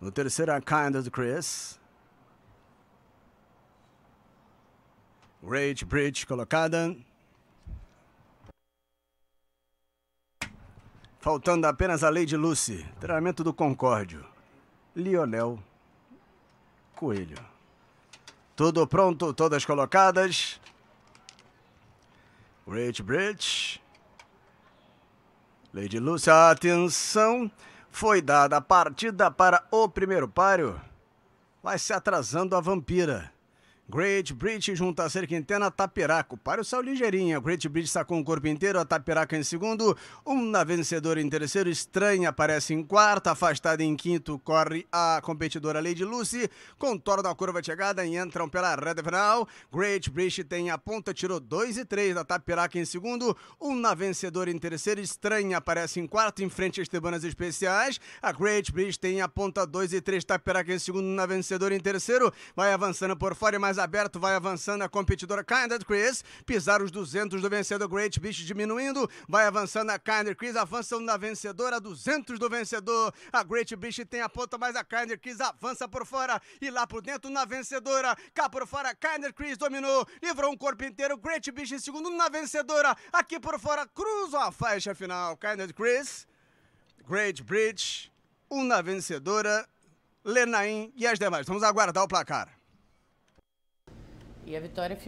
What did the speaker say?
No terceiro, a Kind of Chris. Great Bridge colocada. Faltando apenas a Lady Lucy. Treinamento do Concórdio. Lionel Coelho. Tudo pronto, todas colocadas. Great Bridge. Lady Lucy, atenção. Foi dada a partida para o primeiro páreo. Vai se atrasando a vampira. Great Bridge junto a Ser Quintana, Tapiraco. Para o céu Ligeirinha, Great Bridge sacou um corpo inteiro, a Taperaco em segundo, Um na vencedora em terceiro, Estranha aparece em quarta, afastada em quinto, corre a competidora Lady Lucy, contorna a curva de chegada e entram pela reta final. Great Bridge tem a ponta, tirou 2 e 3 da Taperaco em segundo, Um na vencedora em terceiro, Estranha aparece em quarto, em frente às Tebanas Especiais. A Great Bridge tem a ponta 2 e 3, Taperaco em segundo, Na vencedora em terceiro, vai avançando por fora e mais aberto, vai avançando a competidora Kinder Chris, pisar os 200 do vencedor Great Beast diminuindo, vai avançando a Kinder Chris, avançam na vencedora, 200 do vencedor, a Great Beast tem a ponta, mas a Kinder Chris avança por fora e lá por dentro na vencedora, cá por fora Kinder Chris dominou, livrou um corpo inteiro, Great Beast em segundo na vencedora, aqui por fora cruzam a faixa final, Kinder Chris, Great Bridge, uma vencedora, Lenaim e as demais. Vamos aguardar o placar. E a Vitória